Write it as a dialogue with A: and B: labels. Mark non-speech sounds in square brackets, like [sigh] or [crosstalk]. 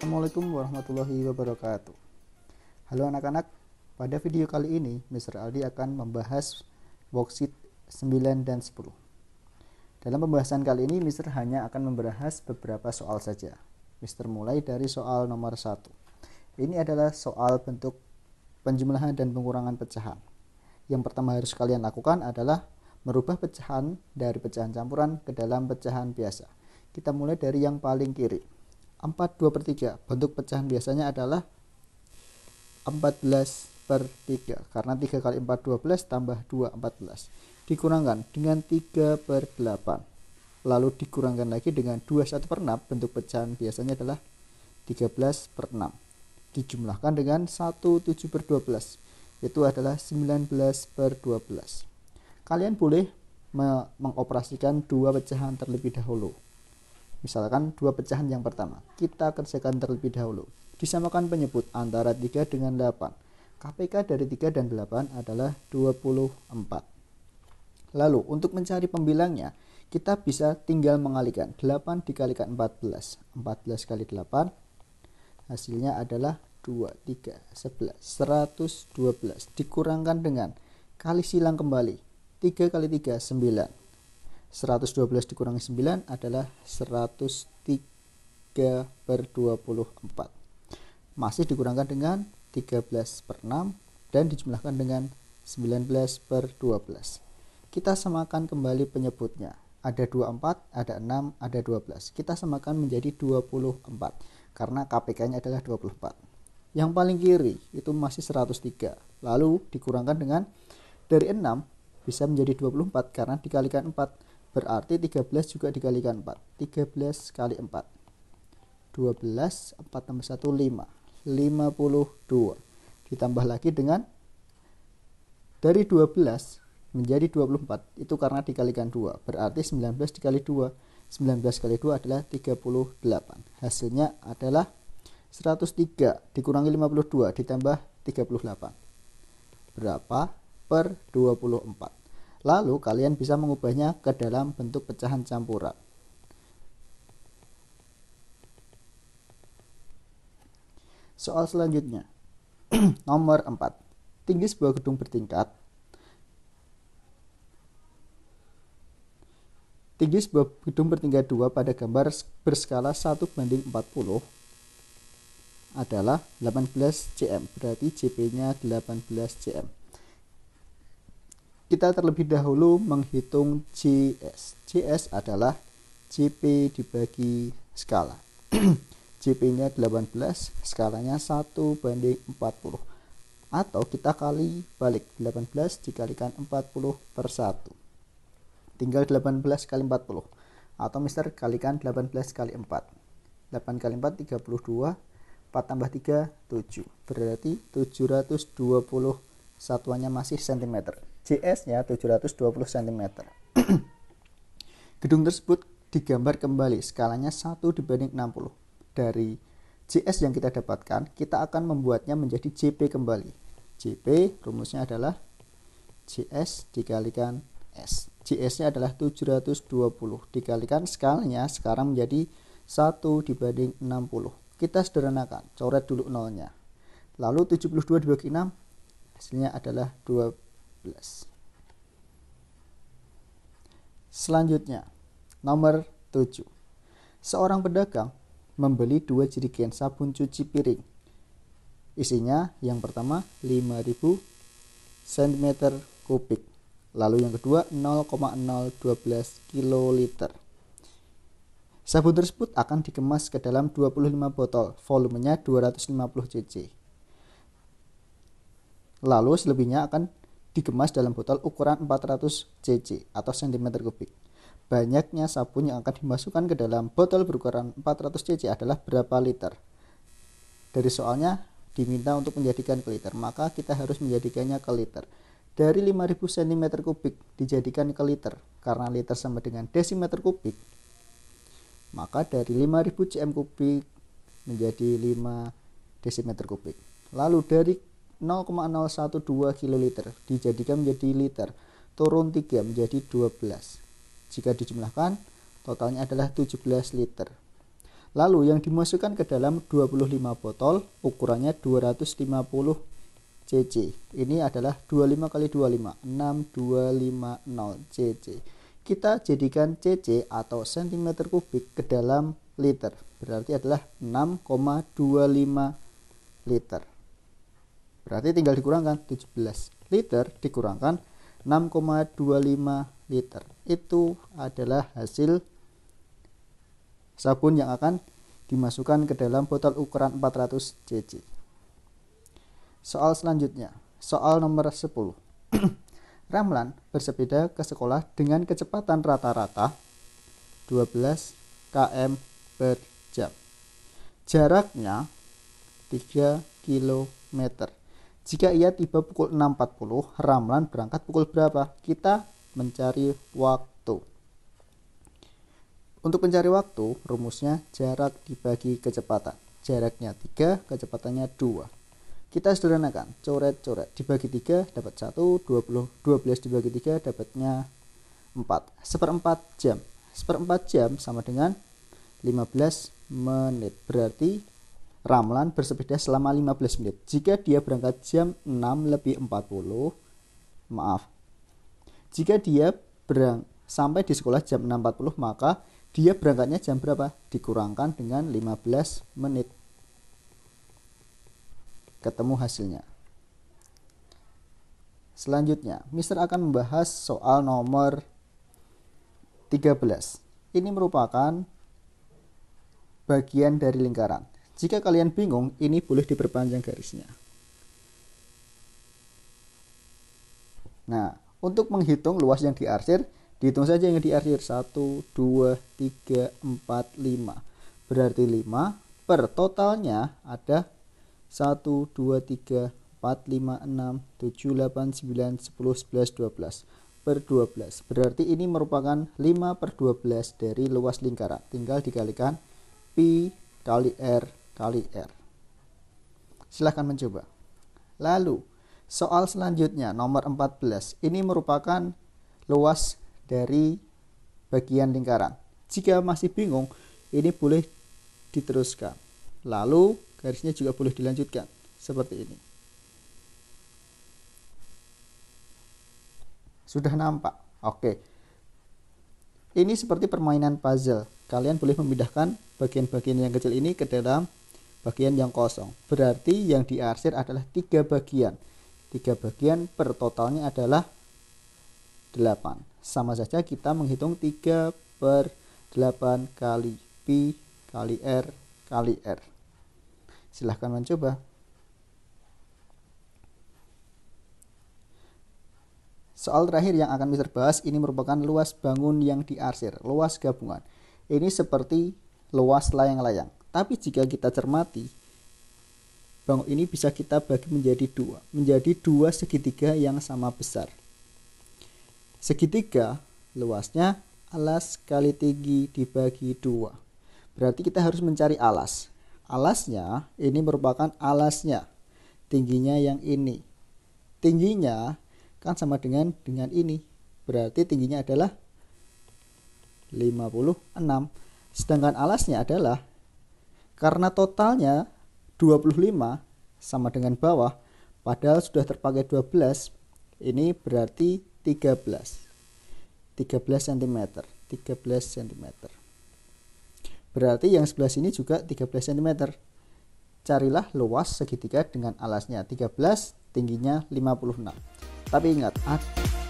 A: Assalamualaikum warahmatullahi wabarakatuh Halo anak-anak, pada video kali ini Mr. Aldi akan membahas worksheet 9 dan 10 Dalam pembahasan kali ini Mr. hanya akan membahas beberapa soal saja Mr. mulai dari soal nomor 1 Ini adalah soal bentuk penjumlahan dan pengurangan pecahan Yang pertama harus kalian lakukan adalah merubah pecahan dari pecahan campuran ke dalam pecahan biasa kita mulai dari yang paling kiri 4 2 per 3 bentuk pecahan biasanya adalah 14 per 3 karena 3 kali 4 12 tambah 2 14 dikurangkan dengan 3 per 8 lalu dikurangkan lagi dengan 2 1 per 6 bentuk pecahan biasanya adalah 13 per 6 dijumlahkan dengan 1 7 per 12 itu adalah 19 per 12 kalian boleh mengoperasikan dua pecahan terlebih dahulu Misalkan dua pecahan yang pertama, kita kerjakan terlebih dahulu. Disamakan penyebut antara 3 dengan 8. KPK dari 3 dan 8 adalah 24. Lalu, untuk mencari pembilangnya, kita bisa tinggal mengalikan 8 dikalikan 14. 14 kali 8 hasilnya adalah 2, 3, 11, 112 dikurangkan dengan kali silang kembali 3 kali 3, 9 112 dikurangi 9 adalah 103 per 24 masih dikurangkan dengan 13 per 6 dan dijumlahkan dengan 19 per 12 kita samakan kembali penyebutnya ada 24, ada 6, ada 12. Kita samakan menjadi 24 karena KPK-nya adalah 24. Yang paling kiri itu masih 103. Lalu dikurangkan dengan dari 6 bisa menjadi 24 karena dikalikan 4 Berarti 13 juga dikalikan 4. 13 kali 4. 12, 4 tambah 1, 5. 52. Ditambah lagi dengan dari 12 menjadi 24 itu karena dikalikan 2. Berarti 19 dikali 2. 19 kali 2 adalah 38. Hasilnya adalah 103 dikurangi 52 ditambah 38. Berapa? Per 24. Lalu kalian bisa mengubahnya ke dalam bentuk pecahan campuran. Soal selanjutnya. [clears throat] Nomor 4. Tinggi sebuah gedung bertingkat. Tinggi sebuah gedung bertingkat 2 pada gambar berskala 1 banding 40 adalah 18 cm, berarti JP-nya 18 cm kita terlebih dahulu menghitung GS. GS adalah GP dibagi skala. [clears throat] GP-nya 18, skalanya 1 banding 40. Atau kita kali balik 18 dikalikan 40 per 1. Tinggal 18 kali 40. Atau mister kalikan 18 kali 4. 8 kali 4 32, 4 tambah 3 7. Berarti 720 satuannya masih sentimeter. JS-nya 720 cm. Gedung tersebut digambar kembali skalanya 1 dibanding 60. Dari JS yang kita dapatkan, kita akan membuatnya menjadi JP kembali. JP rumusnya adalah JS dikalikan S. JS-nya adalah 720 dikalikan skalanya sekarang menjadi 1 dibanding 60. Kita sederhanakan, coret dulu nolnya. Lalu 72 dibagi 6 hasilnya adalah 2 Selanjutnya, nomor 7. Seorang pedagang membeli dua jerigen sabun cuci piring. Isinya yang pertama 5000 cm kubik. Lalu yang kedua 0,012 kiloliter. Sabun tersebut akan dikemas ke dalam 25 botol, volumenya 250 cc. Lalu selebihnya akan dikemas dalam botol ukuran 400 cc atau cm kubik. Banyaknya sabun yang akan dimasukkan ke dalam botol berukuran 400 cc adalah berapa liter? Dari soalnya diminta untuk menjadikan ke liter, maka kita harus menjadikannya ke liter. Dari 5000 cm kubik dijadikan ke liter karena liter sama dengan desimeter kubik. Maka dari 5000 cm kubik menjadi 5 desimeter kubik. Lalu dari 0,012 kiloliter dijadikan menjadi liter turun 3 menjadi 12 jika dijumlahkan totalnya adalah 17 liter lalu yang dimasukkan ke dalam 25 botol ukurannya 250 cc ini adalah 25 kali 25 6250 cc kita jadikan cc atau cm kubik ke dalam liter berarti adalah 6,25 liter Berarti tinggal dikurangkan 17 liter dikurangkan 6,25 liter. Itu adalah hasil sabun yang akan dimasukkan ke dalam botol ukuran 400 cc. Soal selanjutnya, soal nomor 10. [clears throat] Ramlan bersepeda ke sekolah dengan kecepatan rata-rata 12 km per jam. Jaraknya 3 km. Jika ia tiba pukul 6.40, Ramlan berangkat pukul berapa? Kita mencari waktu. Untuk mencari waktu, rumusnya jarak dibagi kecepatan. Jaraknya 3, kecepatannya 2 kita sederhanakan coret-coret dibagi 3 dapat 1 20 12 dibagi 3 dapatnya 4 seperempat jam seperempat jam sama dengan 15 menit berarti Ramlan bersepeda selama 15 menit. Jika dia berangkat jam 6 lebih 40, maaf. Jika dia berang sampai di sekolah jam 6.40 maka dia berangkatnya jam berapa? Dikurangkan dengan 15 menit. Ketemu hasilnya. Selanjutnya, Mister akan membahas soal nomor 13. Ini merupakan bagian dari lingkaran. Jika kalian bingung, ini boleh diperpanjang garisnya. Nah, untuk menghitung luas yang diarsir, dihitung saja yang diarsir 1, 2, 3, 4, 5. Berarti 5 per totalnya ada 1, 2, 3, 4, 5, 6, 7, 8, 9, 10, 11, 12 per 12 berarti ini merupakan 5 per 12 dari luas lingkaran tinggal dikalikan pi kali r kali R. Silahkan mencoba. Lalu, soal selanjutnya nomor 14. Ini merupakan luas dari bagian lingkaran. Jika masih bingung, ini boleh diteruskan. Lalu, garisnya juga boleh dilanjutkan seperti ini. Sudah nampak? Oke. Ini seperti permainan puzzle. Kalian boleh memindahkan bagian-bagian yang kecil ini ke dalam bagian yang kosong. Berarti yang diarsir adalah tiga bagian. Tiga bagian per totalnya adalah 8. Sama saja kita menghitung 3 per 8 kali Pi kali R kali R. Silahkan mencoba. Soal terakhir yang akan kita bahas ini merupakan luas bangun yang diarsir, luas gabungan. Ini seperti luas layang-layang tapi jika kita cermati, bangun ini bisa kita bagi menjadi dua, menjadi dua segitiga yang sama besar. Segitiga luasnya alas kali tinggi dibagi dua. Berarti kita harus mencari alas. Alasnya ini merupakan alasnya, tingginya yang ini. Tingginya kan sama dengan dengan ini. Berarti tingginya adalah 56. Sedangkan alasnya adalah karena totalnya 25 sama dengan bawah, padahal sudah terpakai 12, ini berarti 13. 13 cm, 13 cm. Berarti yang sebelah sini juga 13 cm. Carilah luas segitiga dengan alasnya 13, tingginya 56. Tapi ingat,